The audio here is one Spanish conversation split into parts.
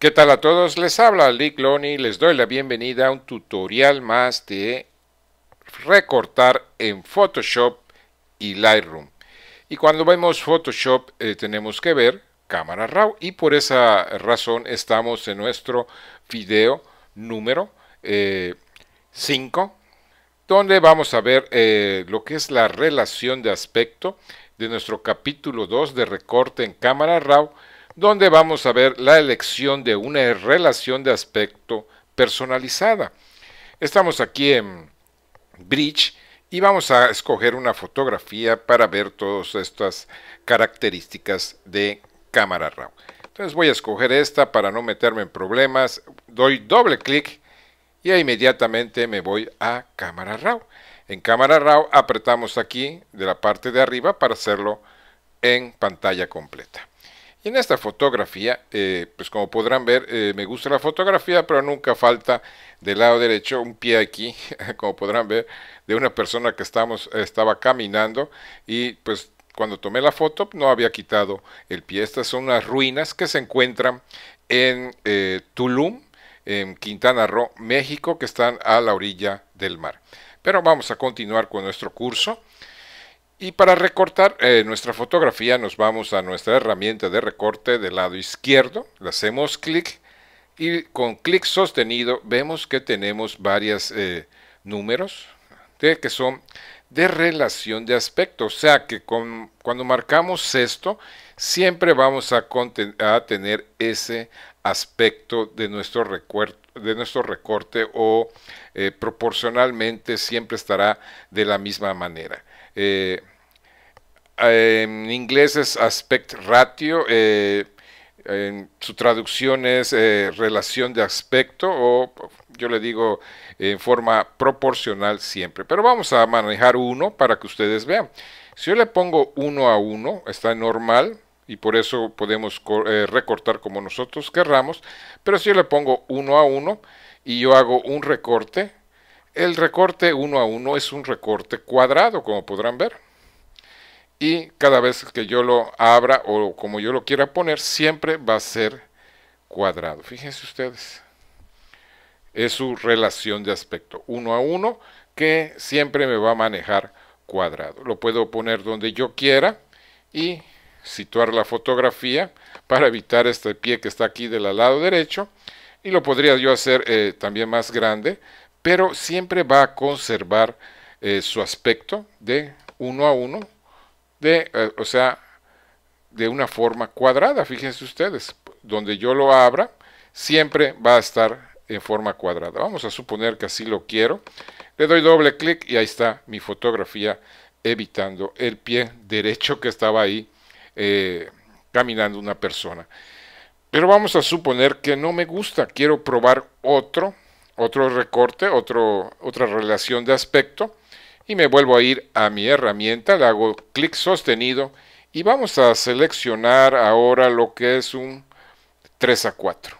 ¿Qué tal a todos? Les habla Lick y les doy la bienvenida a un tutorial más de recortar en Photoshop y Lightroom. Y cuando vemos Photoshop eh, tenemos que ver cámara RAW y por esa razón estamos en nuestro video número 5 eh, donde vamos a ver eh, lo que es la relación de aspecto de nuestro capítulo 2 de recorte en cámara RAW donde vamos a ver la elección de una relación de aspecto personalizada. Estamos aquí en Bridge y vamos a escoger una fotografía para ver todas estas características de cámara RAW. Entonces voy a escoger esta para no meterme en problemas. Doy doble clic y inmediatamente me voy a cámara RAW. En cámara RAW apretamos aquí de la parte de arriba para hacerlo en pantalla completa. Y en esta fotografía, eh, pues como podrán ver, eh, me gusta la fotografía, pero nunca falta del lado derecho un pie aquí, como podrán ver, de una persona que estamos, estaba caminando y pues cuando tomé la foto no había quitado el pie. Estas son unas ruinas que se encuentran en eh, Tulum, en Quintana Roo, México, que están a la orilla del mar. Pero vamos a continuar con nuestro curso. Y para recortar eh, nuestra fotografía nos vamos a nuestra herramienta de recorte del lado izquierdo, le hacemos clic y con clic sostenido vemos que tenemos varios eh, números que son de relación de aspecto. O sea que cuando marcamos esto, siempre vamos a, tener ese aspecto de nuestro, de nuestro recorte o eh, proporcionalmente siempre estará de la misma manera. Eh, en inglés es aspect ratio. Eh, su traducción es eh, relación de aspecto o yo le digo en forma proporcional siempre. Pero vamos a manejar uno para que ustedes vean. Si yo le pongo uno a uno, está normal y por eso podemos eh, recortar como nosotros querramos. Pero si yo le pongo uno a uno y yo hago un recorte, el recorte uno a uno es un recorte cuadrado, como podrán ver y cada vez que yo lo abra o como yo lo quiera poner, siempre va a ser cuadrado. Fíjense ustedes. Es su relación de aspecto uno a uno que siempre me va a manejar cuadrado. Lo puedo poner donde yo quiera y situar la fotografía para evitar este pie que está aquí del lado derecho y lo podría yo hacer eh, también más grande pero siempre va a conservar eh, su aspecto de uno a uno de, eh, o sea, de una forma cuadrada, fíjense ustedes, donde yo lo abra, siempre va a estar en forma cuadrada. Vamos a suponer que así lo quiero. Le doy doble clic y ahí está mi fotografía evitando el pie derecho que estaba ahí eh, caminando una persona. Pero vamos a suponer que no me gusta, quiero probar otro, otro recorte, otro, otra relación de aspecto y me vuelvo a ir a mi herramienta, le hago clic sostenido y vamos a seleccionar ahora lo que es un 3 a 4.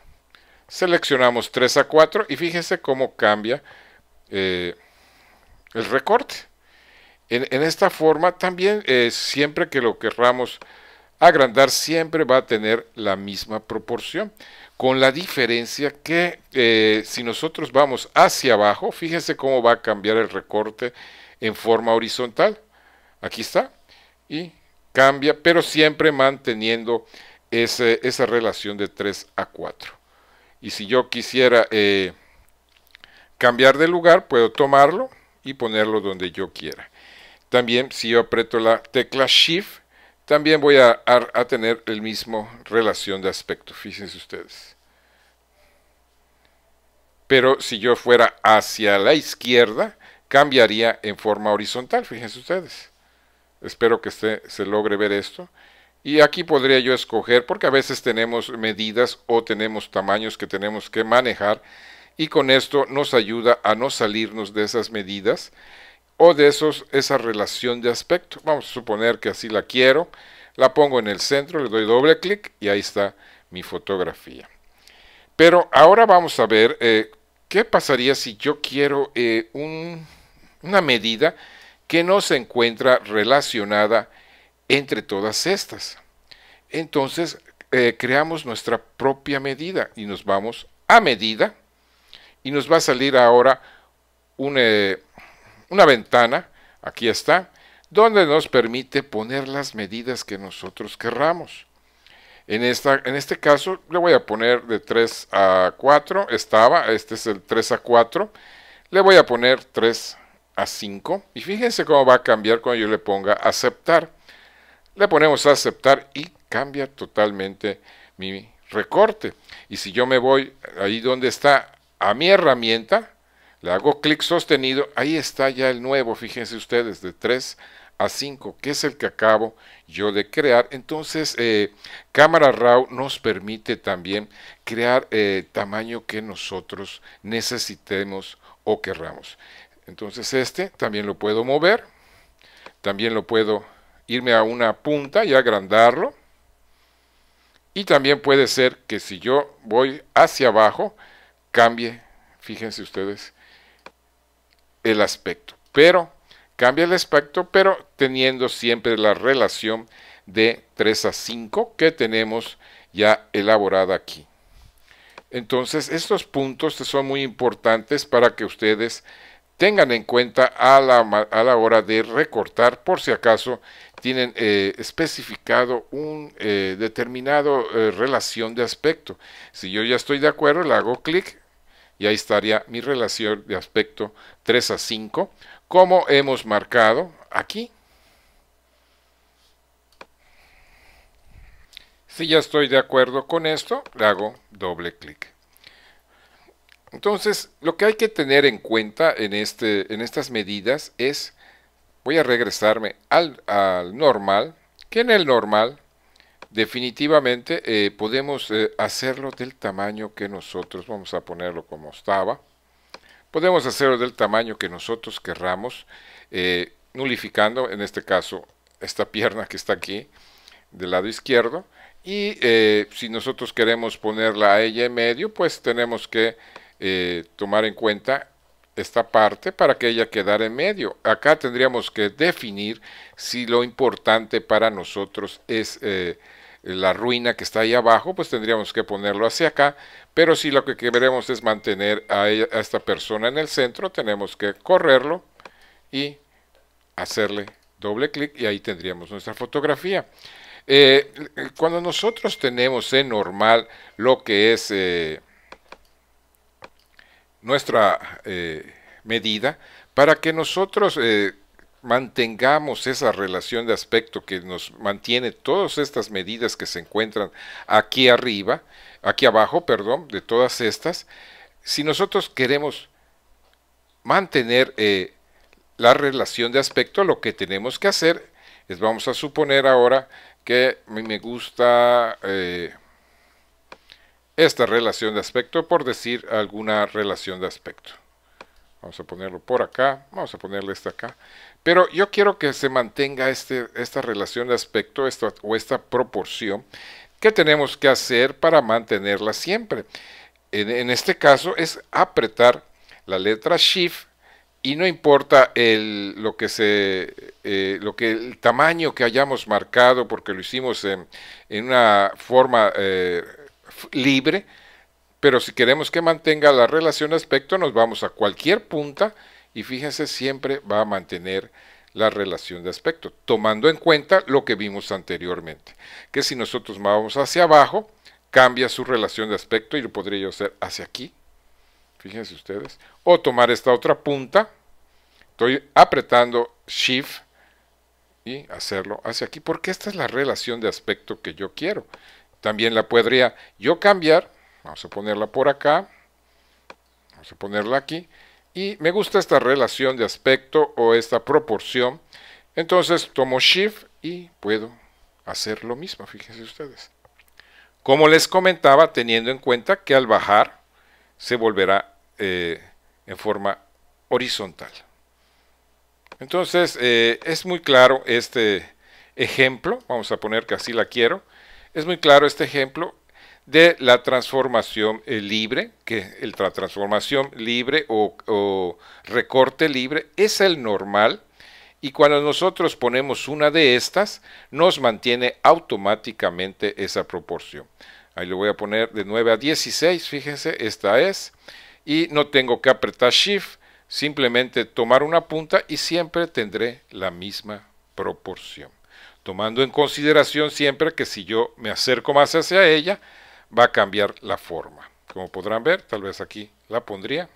Seleccionamos 3 a 4 y fíjense cómo cambia eh, el recorte. En, esta forma también eh, siempre que lo querramos agrandar siempre va a tener la misma proporción con la diferencia que eh, si nosotros vamos hacia abajo, fíjese cómo va a cambiar el recorte en forma horizontal. Aquí está. Y cambia, pero siempre manteniendo esa relación de 3 a 4. Y si yo quisiera eh, cambiar de lugar, puedo tomarlo y ponerlo donde yo quiera. También si yo aprieto la tecla Shift, también voy a, a tener el mismo relación de aspecto. Fíjense ustedes. Pero si yo fuera hacia la izquierda, cambiaría en forma horizontal, fíjense ustedes. Espero que se logre ver esto. Y aquí podría yo escoger, porque a veces tenemos medidas o tenemos tamaños que tenemos que manejar y con esto nos ayuda a no salirnos de esas medidas o de esos, esa relación de aspecto. Vamos a suponer que así la quiero, la pongo en el centro, le doy doble clic y ahí está mi fotografía. Pero ahora vamos a ver eh, qué pasaría si yo quiero eh, un una medida que no se encuentra relacionada entre todas estas. Entonces, eh, creamos nuestra propia medida y nos vamos a medida y nos va a salir ahora eh, una, ventana, aquí está, donde nos permite poner las medidas que nosotros querramos. En, esta, en este caso le voy a poner de 3 a 4, estaba, este es el 3 a 4, le voy a poner 3 5. Y fíjense cómo va a cambiar cuando yo le ponga aceptar. Le ponemos aceptar y cambia totalmente mi recorte. Y si yo me voy ahí donde está a mi herramienta, le hago clic sostenido, ahí está ya el nuevo, fíjense ustedes, de 3 a 5, que es el que acabo yo de crear. Entonces, eh, Cámara RAW nos permite también crear el eh, tamaño que nosotros necesitemos o querramos. Entonces este también lo puedo mover, también lo puedo irme a una punta y agrandarlo. Y también puede ser que si yo voy hacia abajo, cambie, fíjense ustedes, el aspecto. Pero cambia el aspecto, pero teniendo siempre la relación de 3 a 5 que tenemos ya elaborada aquí. Entonces, estos puntos son muy importantes para que ustedes tengan en cuenta a la, hora de recortar por si acaso tienen eh, especificado un eh, determinado eh, relación de aspecto. Si yo ya estoy de acuerdo, le hago clic y ahí estaría mi relación de aspecto 3 a 5, como hemos marcado aquí. Si ya estoy de acuerdo con esto, le hago doble clic. Entonces, lo que hay que tener en cuenta en, este, en estas medidas es, voy a regresarme al, normal, que en el normal definitivamente eh, podemos eh, hacerlo del tamaño que nosotros, vamos a ponerlo como estaba, podemos hacerlo del tamaño que nosotros querramos, eh, nulificando en este caso esta pierna que está aquí del lado izquierdo y si nosotros queremos ponerla a ella en medio, pues tenemos que eh, tomar en cuenta esta parte para que ella quedara en medio. Acá tendríamos que definir si lo importante para nosotros es eh, la ruina que está ahí abajo, pues tendríamos que ponerlo hacia acá, pero si lo que queremos es mantener a, esta persona en el centro, tenemos que correrlo y hacerle doble clic y ahí tendríamos nuestra fotografía. Eh, cuando nosotros tenemos en normal lo que es nuestra eh, medida para que nosotros eh, mantengamos esa relación de aspecto que nos mantiene todas estas medidas que se encuentran aquí arriba, aquí abajo, perdón, de todas estas, si nosotros queremos mantener eh, la relación de aspecto, lo que tenemos que hacer es, vamos a suponer ahora que me gusta esta relación de aspecto por decir alguna relación de aspecto. Vamos a ponerlo por acá, vamos a ponerle esta acá. Pero yo quiero que se mantenga este, esta relación de aspecto esta, o esta proporción que tenemos que hacer para mantenerla siempre. En, este caso es apretar la letra Shift y no importa el, lo que se, eh, lo que, el tamaño que hayamos marcado porque lo hicimos en, una forma eh, libre, pero si queremos que mantenga la relación de aspecto, nos vamos a cualquier punta y fíjense, siempre va a mantener la relación de aspecto, tomando en cuenta lo que vimos anteriormente, que si nosotros vamos hacia abajo, cambia su relación de aspecto y lo podría yo hacer hacia aquí, fíjense ustedes, o tomar esta otra punta, estoy apretando Shift y hacerlo hacia aquí, porque esta es la relación de aspecto que yo quiero. También la podría yo cambiar. Vamos a ponerla por acá. Vamos a ponerla aquí. Y me gusta esta relación de aspecto o esta proporción. Entonces tomo Shift y puedo hacer lo mismo, fíjense ustedes. Como les comentaba, teniendo en cuenta que al bajar se volverá eh, en forma horizontal. Entonces eh, es muy claro este ejemplo, vamos a poner que así la quiero. Es muy claro este ejemplo de la transformación eh, libre, que la transformación libre o, o recorte libre es el normal y cuando nosotros ponemos una de estas, nos mantiene automáticamente esa proporción. Ahí lo voy a poner de 9 a 16, fíjense, esta es. Y no tengo que apretar Shift, simplemente tomar una punta y siempre tendré la misma proporción tomando en consideración siempre que si yo me acerco más hacia ella, va a cambiar la forma. Como podrán ver, tal vez aquí la pondría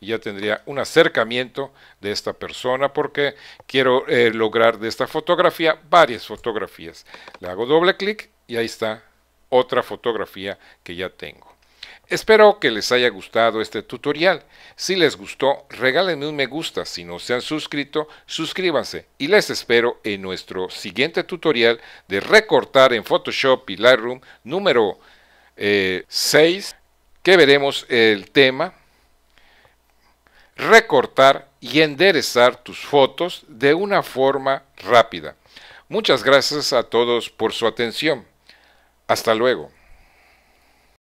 y ya tendría un acercamiento de esta persona porque quiero eh, lograr de esta fotografía varias fotografías. Le hago doble clic y ahí está otra fotografía que ya tengo. Espero que les haya gustado este tutorial. Si les gustó, regálenme un me gusta. Si no se han suscrito, suscríbanse. Y les espero en nuestro siguiente tutorial de recortar en Photoshop y Lightroom número 6, eh, que veremos el tema recortar y enderezar tus fotos de una forma rápida. Muchas gracias a todos por su atención. Hasta luego.